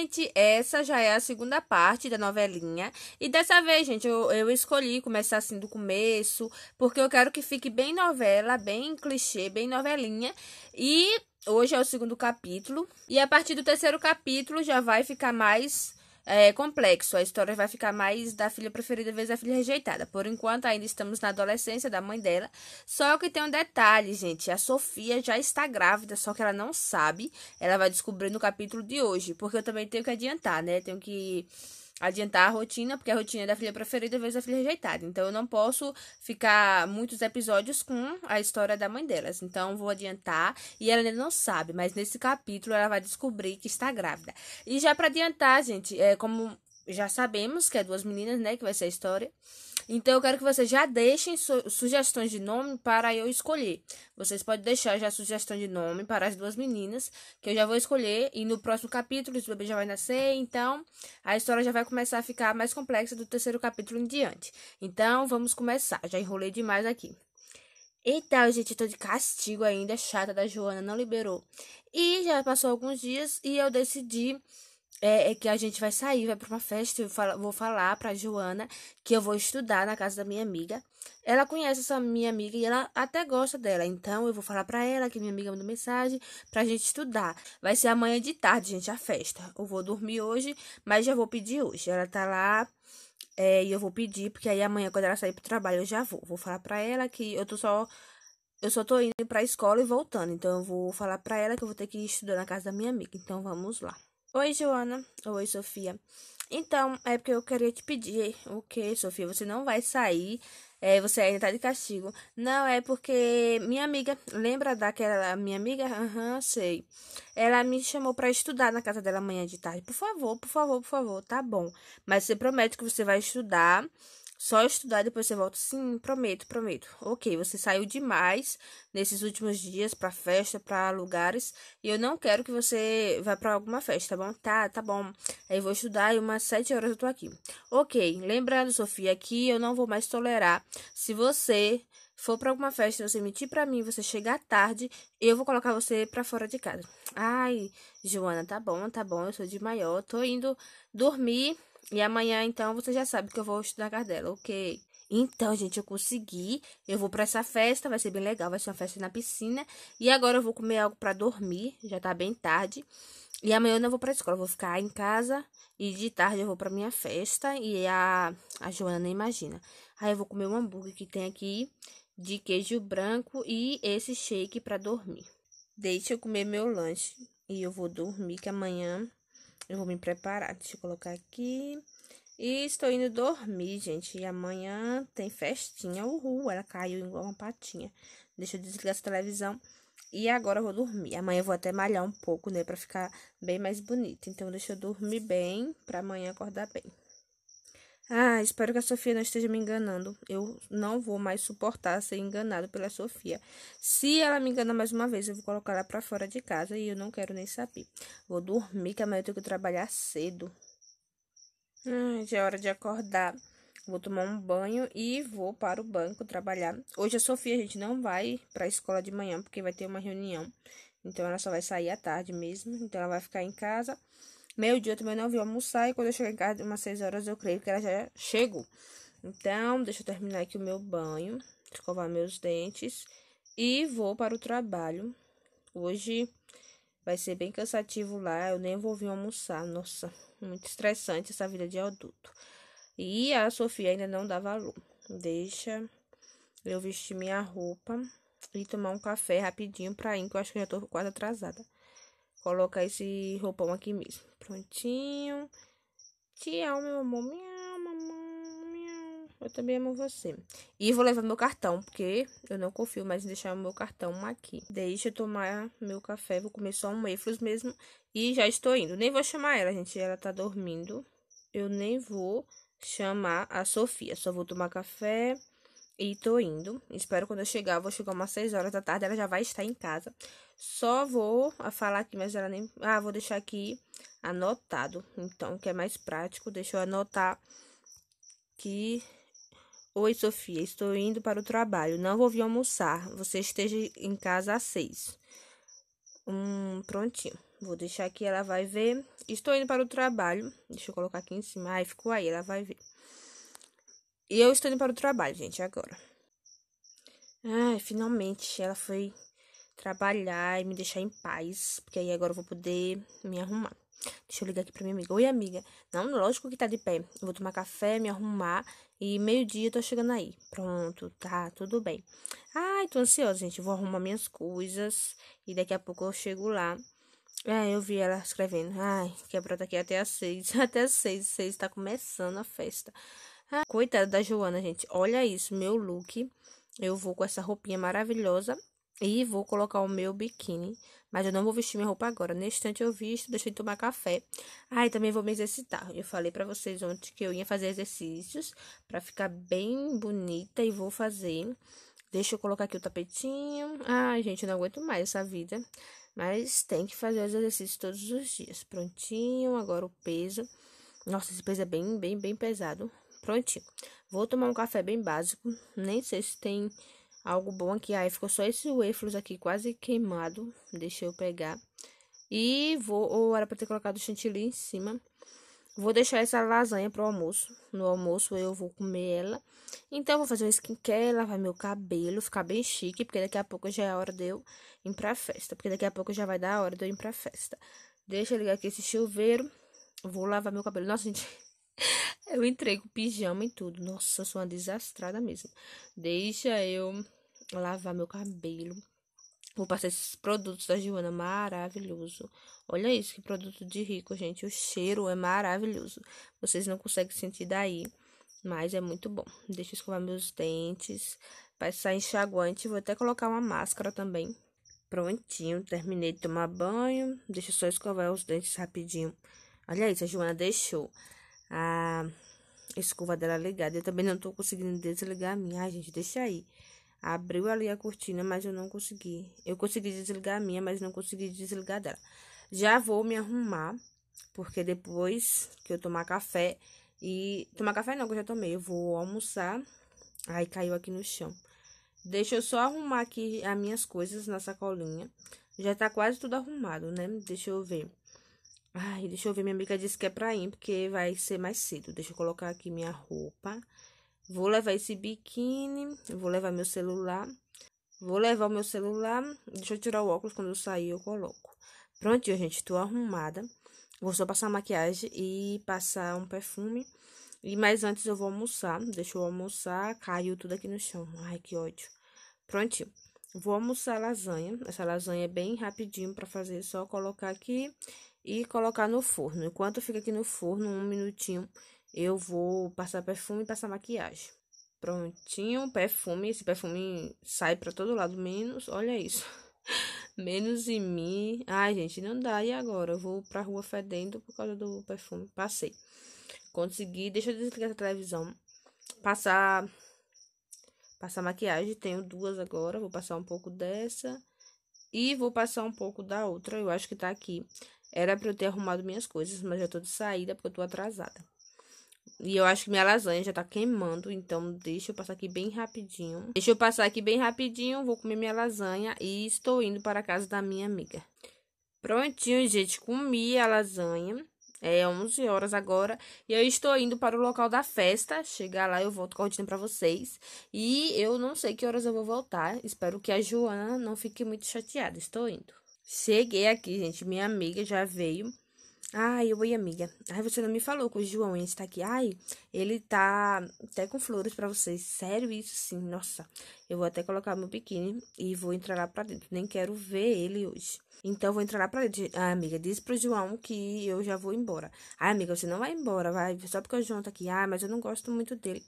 gente, essa já é a segunda parte da novelinha. E dessa vez, gente, eu, eu escolhi começar assim do começo, porque eu quero que fique bem novela, bem clichê, bem novelinha. E hoje é o segundo capítulo. E a partir do terceiro capítulo já vai ficar mais é, complexo. A história vai ficar mais da filha preferida vez da filha rejeitada. Por enquanto, ainda estamos na adolescência da mãe dela. Só que tem um detalhe, gente. A Sofia já está grávida, só que ela não sabe. Ela vai descobrir no capítulo de hoje. Porque eu também tenho que adiantar, né? Tenho que adiantar a rotina, porque a rotina é da filha preferida vezes a filha rejeitada. Então eu não posso ficar muitos episódios com a história da mãe delas. Então vou adiantar e ela ainda não sabe, mas nesse capítulo ela vai descobrir que está grávida. E já para adiantar, gente, é como já sabemos que é duas meninas, né, que vai ser a história. Então eu quero que vocês já deixem su sugestões de nome para eu escolher. Vocês podem deixar já sugestão de nome para as duas meninas, que eu já vou escolher. E no próximo capítulo, o bebê já vai nascer. Então a história já vai começar a ficar mais complexa do terceiro capítulo em diante. Então vamos começar. Já enrolei demais aqui. Então, gente, eu tô de castigo ainda, chata da Joana, não liberou. E já passou alguns dias e eu decidi é, é, que a gente vai sair, vai para uma festa, eu falo, vou falar para Joana que eu vou estudar na casa da minha amiga. Ela conhece essa minha amiga e ela até gosta dela, então eu vou falar para ela que minha amiga mandou mensagem pra gente estudar. Vai ser amanhã de tarde, gente, a festa. Eu vou dormir hoje, mas já vou pedir hoje. Ela tá lá é, e eu vou pedir, porque aí amanhã quando ela sair pro trabalho eu já vou. Vou falar para ela que eu tô só eu só tô indo pra escola e voltando, então eu vou falar para ela que eu vou ter que estudar na casa da minha amiga. Então vamos lá. Oi, Joana. Oi, Sofia. Então, é porque eu queria te pedir o que, Sofia? Você não vai sair, é, você ainda tá de castigo. Não, é porque minha amiga, lembra daquela minha amiga? Aham, uhum, sei. Ela me chamou para estudar na casa dela amanhã de tarde. Por favor, por favor, por favor, tá bom. Mas você promete que você vai estudar só estudar e depois você volta. Sim, prometo, prometo. Ok, você saiu demais nesses últimos dias para festa, para lugares. E eu não quero que você vá para alguma festa, tá bom? Tá, tá bom. Aí vou estudar e umas sete horas eu tô aqui. Ok, lembrando, Sofia, que eu não vou mais tolerar. Se você for para alguma festa, você mentir para mim, você chegar tarde, eu vou colocar você para fora de casa. Ai, Joana, tá bom, tá bom, eu sou de maior, tô indo dormir e amanhã, então, você já sabe que eu vou estudar Cardela, ok? Então, gente, eu consegui. Eu vou para essa festa, vai ser bem legal, vai ser uma festa na piscina. E agora eu vou comer algo para dormir, já tá bem tarde. E amanhã eu não vou para escola, vou ficar em casa e de tarde eu vou para minha festa e a a Joana nem imagina. Aí eu vou comer um hambúrguer que tem aqui de queijo branco e esse shake para dormir. Deixa eu comer meu lanche e eu vou dormir que amanhã eu vou me preparar, deixa eu colocar aqui. E estou indo dormir, gente. E amanhã tem festinha. Uhul, ela caiu igual uma patinha. Deixa eu desligar essa televisão. E agora eu vou dormir. Amanhã eu vou até malhar um pouco, né? Pra ficar bem mais bonita. Então, deixa eu dormir bem pra amanhã acordar bem. Ah, espero que a Sofia não esteja me enganando. Eu não vou mais suportar ser enganado pela Sofia. Se ela me engana mais uma vez, eu vou colocar ela para fora de casa e eu não quero nem saber. Vou dormir, que amanhã eu tenho que trabalhar cedo. Ai, já é hora de acordar. Vou tomar um banho e vou para o banco trabalhar. Hoje a Sofia, a gente não vai para a escola de manhã, porque vai ter uma reunião. Então, ela só vai sair à tarde mesmo. Então, ela vai ficar em casa. Meio dia eu também não vi almoçar e quando eu chegar em casa, umas 6 horas, eu creio que ela já chegou. Então, deixa eu terminar aqui o meu banho, escovar meus dentes e vou para o trabalho. Hoje vai ser bem cansativo lá, eu nem vou vir almoçar. Nossa, muito estressante essa vida de adulto. E a Sofia ainda não dá valor. Deixa eu vestir minha roupa e tomar um café rapidinho para ir, que eu acho que eu já tô quase atrasada colocar esse roupão aqui mesmo. Prontinho. Tchau, meu amor. Miau, mamãe. Miau. Eu também amo você. E vou levar meu cartão, porque eu não confio mais em deixar meu cartão aqui. Deixa eu tomar meu café. Vou comer só um Eflos mesmo. E já estou indo. Nem vou chamar ela, gente. Ela tá dormindo. Eu nem vou chamar a Sofia. Só vou tomar café. E tô indo. Espero quando eu chegar, vou chegar umas 6 horas da tarde, ela já vai estar em casa. Só vou ah, falar aqui, mas ela nem. Ah, vou deixar aqui anotado. Então, que é mais prático. Deixa eu anotar que. Oi, Sofia, estou indo para o trabalho. Não vou vir almoçar. Você esteja em casa às 6. Hum, prontinho. Vou deixar aqui, ela vai ver. Estou indo para o trabalho. Deixa eu colocar aqui em cima. Aí ficou aí, ela vai ver. E eu estou indo para o trabalho, gente, agora. Ai, finalmente ela foi trabalhar e me deixar em paz, porque aí agora eu vou poder me arrumar. Deixa eu ligar aqui pra minha amiga. Oi, amiga. Não, lógico que tá de pé. Eu vou tomar café, me arrumar e meio-dia eu tô chegando aí. Pronto, tá, tudo bem. Ai, tô ansiosa, gente. vou arrumar minhas coisas e daqui a pouco eu chego lá. É, eu vi ela escrevendo. Ai, quebrou daqui até as seis. Até as seis, seis tá começando a festa. Ah, coitada da Joana, gente. Olha isso, meu look. Eu vou com essa roupinha maravilhosa e vou colocar o meu biquíni. Mas eu não vou vestir minha roupa agora. Neste instante eu visto, deixei de tomar café. Ah, e também vou me exercitar. Eu falei para vocês ontem que eu ia fazer exercícios para ficar bem bonita e vou fazer. Deixa eu colocar aqui o tapetinho. Ai, gente, eu não aguento mais essa vida. Mas tem que fazer os exercícios todos os dias. Prontinho, agora o peso. Nossa, esse peso é bem, bem, bem pesado. Prontinho. Vou tomar um café bem básico. Nem sei se tem algo bom aqui. Aí ficou só esse waffles aqui quase queimado. Deixa eu pegar. E vou... Ou era pra ter colocado chantilly em cima. Vou deixar essa lasanha pro almoço. No almoço eu vou comer ela. Então, vou fazer um skincare, lavar meu cabelo, ficar bem chique. Porque daqui a pouco já é a hora de eu ir pra festa. Porque daqui a pouco já vai dar a hora de eu ir pra festa. Deixa eu ligar aqui esse chuveiro. Vou lavar meu cabelo. Nossa, gente... Eu entrego pijama e tudo. Nossa, sou uma desastrada mesmo. Deixa eu lavar meu cabelo. Vou passar esses produtos da Joana, maravilhoso. Olha isso, que produto de rico, gente. O cheiro é maravilhoso. Vocês não conseguem sentir daí, mas é muito bom. Deixa eu escovar meus dentes, passar enxaguante. Vou até colocar uma máscara também. Prontinho, terminei de tomar banho. Deixa eu só escovar os dentes rapidinho. Olha isso, a Joana deixou a escova dela ligada. Eu também não tô conseguindo desligar a minha. Ai, gente, deixa aí. Abriu ali a cortina, mas eu não consegui. Eu consegui desligar a minha, mas não consegui desligar dela. Já vou me arrumar, porque depois que eu tomar café e tomar café não, que eu já tomei, eu vou almoçar. Aí caiu aqui no chão. Deixa eu só arrumar aqui as minhas coisas na sacolinha. Já tá quase tudo arrumado, né? Deixa eu ver. Ai, deixa eu ver, minha amiga disse que é pra ir, porque vai ser mais cedo. Deixa eu colocar aqui minha roupa. Vou levar esse biquíni, vou levar meu celular. Vou levar o meu celular. Deixa eu tirar o óculos, quando eu sair eu coloco. Prontinho, gente, tô arrumada. Vou só passar maquiagem e passar um perfume. E mais antes eu vou almoçar. Deixa eu almoçar, caiu tudo aqui no chão. Ai, que ódio. Prontinho. Vou almoçar lasanha. Essa lasanha é bem rapidinho para fazer, só colocar aqui e colocar no forno. Enquanto fica aqui no forno, um minutinho, eu vou passar perfume e passar maquiagem. Prontinho, perfume. Esse perfume sai para todo lado, menos, olha isso. menos em mim. Ai, gente, não dá. E agora? Eu vou pra rua fedendo por causa do perfume. Passei. Consegui. Deixa eu desligar essa televisão. Passar passar maquiagem. Tenho duas agora, vou passar um pouco dessa e vou passar um pouco da outra. Eu acho que tá aqui. Era pra eu ter arrumado minhas coisas, mas já tô de saída porque eu tô atrasada. E eu acho que minha lasanha já tá queimando, então deixa eu passar aqui bem rapidinho. Deixa eu passar aqui bem rapidinho, vou comer minha lasanha e estou indo para a casa da minha amiga. Prontinho, gente, comi a lasanha. É 11 horas agora e eu estou indo para o local da festa. Chegar lá eu volto com a rotina para vocês. E eu não sei que horas eu vou voltar. Espero que a Joana não fique muito chateada. Estou indo. Cheguei aqui, gente. Minha amiga já veio. Ai, oi, amiga. Ai, você não me falou que o João está aqui. Ai, ele tá até com flores para vocês. Sério isso? Sim, nossa. Eu vou até colocar meu biquíni e vou entrar lá pra dentro. Nem quero ver ele hoje. Então, vou entrar lá pra dentro. Ah, amiga, diz pro João que eu já vou embora. Ah, amiga, você não vai embora, vai. Só porque o João tá aqui. Ah, mas eu não gosto muito dele.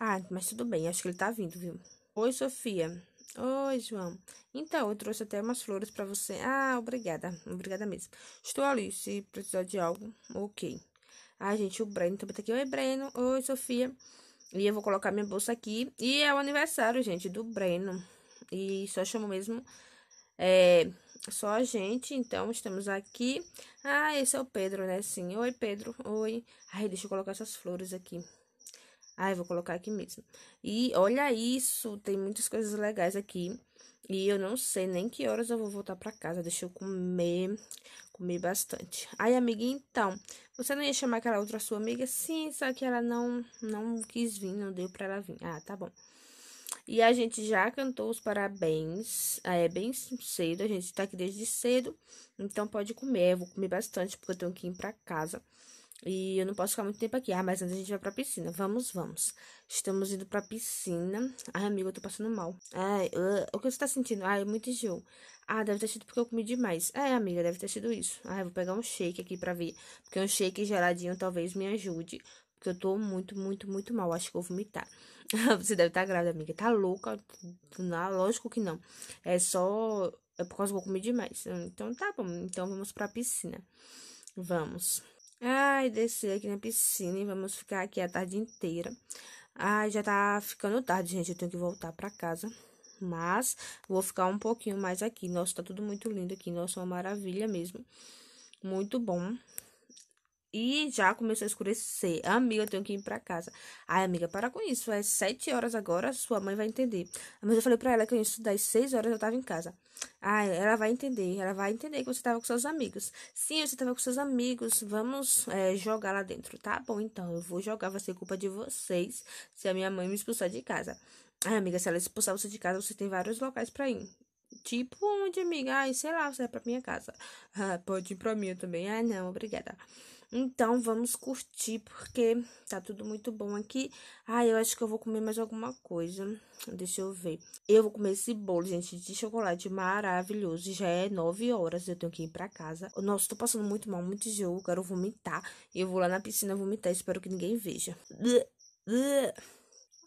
Ah, mas tudo bem. Acho que ele tá vindo, viu? Oi, Sofia. Oi, João. Então, eu trouxe até umas flores para você. Ah, obrigada. Obrigada mesmo. Estou ali, se precisar de algo. Ok. Ah, gente, o Breno também tá aqui. Oi, Breno. Oi, Sofia. E eu vou colocar minha bolsa aqui. E é o aniversário, gente, do Breno. E só chamo mesmo... É, só a gente, então estamos aqui. Ah, esse é o Pedro, né? Sim. Oi, Pedro. Oi. Ai, deixa eu colocar essas flores aqui. Ai, vou colocar aqui mesmo. E olha isso, tem muitas coisas legais aqui. E eu não sei nem que horas eu vou voltar para casa. Deixa eu comer, comer bastante. Ai, amiga, então, você não ia chamar aquela outra sua amiga? Sim, só que ela não não quis vir, não deu para ela vir. Ah, tá bom. E a gente já cantou os parabéns. Ah, é bem cedo, a gente tá aqui desde cedo. Então pode comer, eu vou comer bastante porque eu tenho que ir para casa. E eu não posso ficar muito tempo aqui. Ah, mas antes a gente vai pra piscina. Vamos, vamos. Estamos indo pra piscina. Ai, amiga, eu tô passando mal. Ai, uh, o que você tá sentindo? Ai, muito enjoo. Ah, deve ter sido porque eu comi demais. É, amiga, deve ter sido isso. Ai, ah, vou pegar um shake aqui pra ver. Porque um shake geladinho talvez me ajude. Porque eu tô muito, muito, muito mal. Acho que eu vou vomitar. você deve estar tá grávida, amiga. Tá louca? Não, lógico que não. É só. É por causa que eu comi demais. Então tá bom. Então vamos pra piscina. Vamos. Ai, descer aqui na piscina e vamos ficar aqui a tarde inteira. Ai, já tá ficando tarde, gente. Eu tenho que voltar pra casa. Mas vou ficar um pouquinho mais aqui. Nossa, tá tudo muito lindo aqui. Nossa, uma maravilha mesmo. Muito bom. E já começou a escurecer. Amiga, eu tenho que ir para casa. Ai, amiga, para com isso. É sete horas agora, sua mãe vai entender. Mas eu falei para ela que eu ia estudar às seis horas, eu tava em casa. Ai, ela vai entender. Ela vai entender que você tava com seus amigos. Sim, você tava com seus amigos. Vamos é, jogar lá dentro. Tá bom, então. Eu vou jogar, vai ser culpa de vocês se a minha mãe me expulsar de casa. Ai, amiga, se ela expulsar você de casa, você tem vários locais para ir. Tipo, onde, amiga? Ai, sei lá, você é pra minha casa. Ah, pode ir pra mim também. Ah, não, obrigada. Então, vamos curtir, porque tá tudo muito bom aqui. Ah, eu acho que eu vou comer mais alguma coisa. Deixa eu ver. Eu vou comer esse bolo, gente, de chocolate maravilhoso. Já é 9 horas, eu tenho que ir pra casa. Nossa, tô passando muito mal, muito jogo, quero vomitar. Eu vou lá na piscina vomitar, espero que ninguém veja. Uh, uh.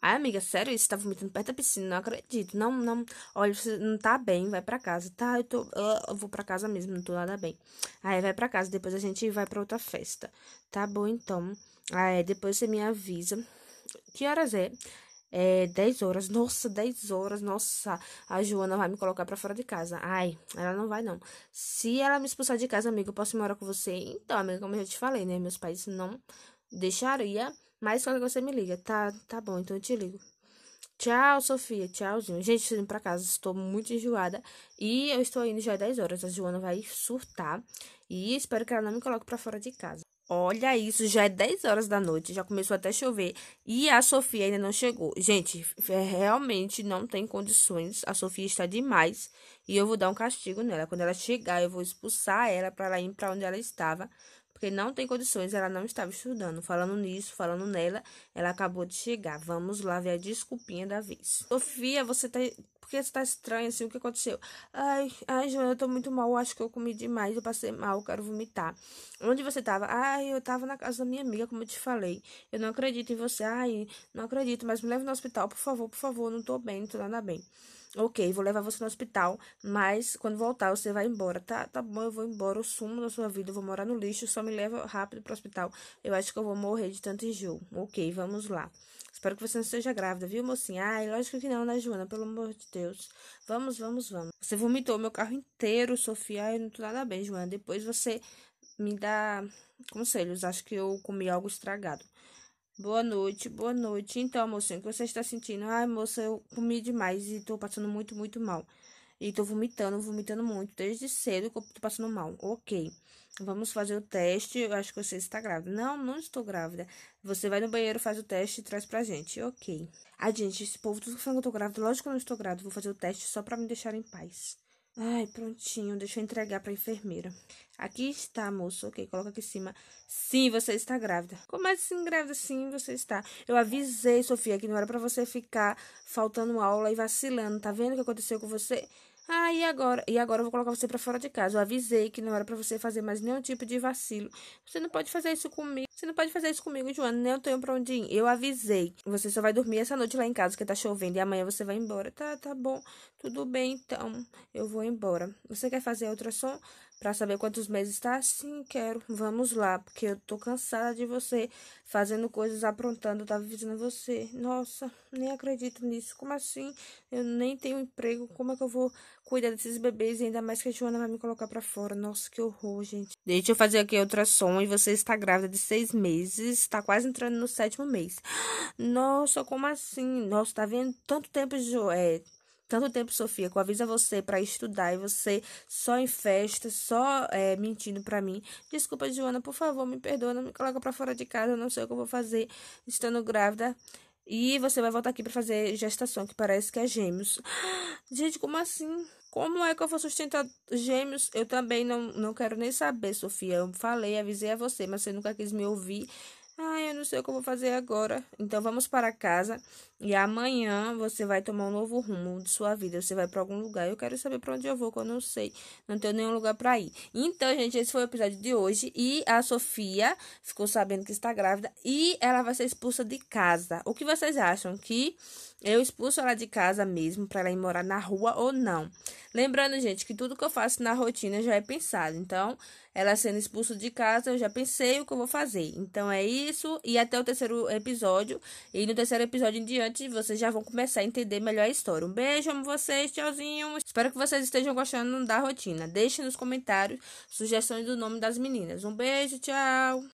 Ai, amiga, sério isso? Tá vomitando perto da piscina? Não acredito. Não, não. Olha, você não tá bem, vai pra casa. Tá, eu tô. eu vou pra casa mesmo, não tô nada bem. Aí vai pra casa, depois a gente vai pra outra festa. Tá bom, então. Aí depois você me avisa. Que horas é? É 10 horas. Nossa, 10 horas. Nossa, a Joana vai me colocar pra fora de casa. Ai, ela não vai, não. Se ela me expulsar de casa, amiga, eu posso morar com você. Então, amiga, como eu já te falei, né? Meus pais não deixaria mas quando você me liga, tá, tá bom, então eu te ligo. Tchau, Sofia. Tchauzinho. Gente, estou indo pra casa. Estou muito enjoada. E eu estou indo já 10 horas. A Joana vai surtar. E espero que ela não me coloque para fora de casa. Olha isso, já é 10 horas da noite, já começou até chover e a Sofia ainda não chegou. Gente, é, realmente não tem condições, a Sofia está demais e eu vou dar um castigo nela. Quando ela chegar, eu vou expulsar ela para ela ir para onde ela estava, porque não tem condições, ela não estava estudando. Falando nisso, falando nela, ela acabou de chegar. Vamos lá ver a desculpinha da vez. Sofia, você tá. Por que você tá estranha assim? O que aconteceu? Ai, ai, Joana, eu tô muito mal. Acho que eu comi demais. Eu passei mal, quero vomitar. Onde você tava? Ai, eu tava na casa da minha amiga, como eu te falei. Eu não acredito em você. Ai, não acredito, mas me leve no hospital, por favor, por favor. Não tô bem, não tô nada bem. Ok, vou levar você no hospital, mas quando voltar você vai embora. Tá, tá bom, eu vou embora, eu sumo da sua vida, eu vou morar no lixo, só me leva rápido pro hospital. Eu acho que eu vou morrer de tanto enjoo. Ok, vamos lá. Espero que você não esteja grávida, viu, mocinha? Ai, lógico que não, né, Joana? Pelo amor de Deus. Vamos, vamos, vamos. Você vomitou meu carro inteiro, Sofia. Ai, não tô nada bem, Joana. Depois você me dá conselhos. Acho que eu comi algo estragado. Boa noite, boa noite. Então, mocinho, o que você está sentindo? Ai, moça, eu comi demais e tô passando muito, muito mal. E tô vomitando, vomitando muito. Desde cedo que eu tô passando mal. Ok. Vamos fazer o teste. Eu acho que você está grávida. Não, não estou grávida. Você vai no banheiro, faz o teste e traz pra gente. Ok. Ai, gente, esse povo tudo falando que eu tô grávida. Lógico que eu não estou grávida. Vou fazer o teste só pra me deixar em paz. Ai, prontinho, deixa eu entregar pra enfermeira. Aqui está, moço. Ok, coloca aqui em cima. Sim, você está grávida. Como é assim, grávida? Sim, você está. Eu avisei, Sofia, que não era para você ficar faltando aula e vacilando. Tá vendo o que aconteceu com você? Ah, e agora? E agora eu vou colocar você para fora de casa. Eu avisei que não era para você fazer mais nenhum tipo de vacilo. Você não pode fazer isso comigo. Você não pode fazer isso comigo, Joana. Nem eu tenho pra onde ir. Eu avisei. Você só vai dormir essa noite lá em casa, que tá chovendo. E amanhã você vai embora. Tá, tá bom. Tudo bem, então. Eu vou embora. Você quer fazer ultrassom? para saber quantos meses tá? assim quero. Vamos lá, porque eu tô cansada de você fazendo coisas, aprontando, eu tava visitando você. Nossa, nem acredito nisso. Como assim? Eu nem tenho emprego. Como é que eu vou cuidar desses bebês? E ainda mais que a Joana vai me colocar para fora. Nossa, que horror, gente. Deixa eu fazer aqui outra som e você está grávida de seis meses. Tá quase entrando no sétimo mês. Nossa, como assim? Nossa, tá vendo tanto tempo de tanto tempo, Sofia, que eu aviso a você para estudar e você só em festa, só é, mentindo para mim. Desculpa, Joana, por favor, me perdoa, não me coloca para fora de casa, eu não sei o que eu vou fazer estando grávida. E você vai voltar aqui para fazer gestação, que parece que é gêmeos. Gente, como assim? Como é que eu vou sustentar gêmeos? Eu também não, não quero nem saber, Sofia. Eu falei, avisei a você, mas você nunca quis me ouvir. Ai, eu não sei o que eu vou fazer agora. Então vamos para casa e amanhã você vai tomar um novo rumo de sua vida. Você vai para algum lugar. Eu quero saber para onde eu vou, que eu não sei. Não tenho nenhum lugar para ir. Então, gente, esse foi o episódio de hoje e a Sofia ficou sabendo que está grávida e ela vai ser expulsa de casa. O que vocês acham que eu expulso ela de casa mesmo para ela ir morar na rua ou não? Lembrando, gente, que tudo que eu faço na rotina já é pensado. Então, ela sendo expulsa de casa, eu já pensei o que eu vou fazer. Então é isso isso e até o terceiro episódio. E no terceiro episódio em diante, vocês já vão começar a entender melhor a história. Um beijo, amo vocês, tchauzinho. Espero que vocês estejam gostando da rotina. Deixe nos comentários sugestões do nome das meninas. Um beijo, tchau.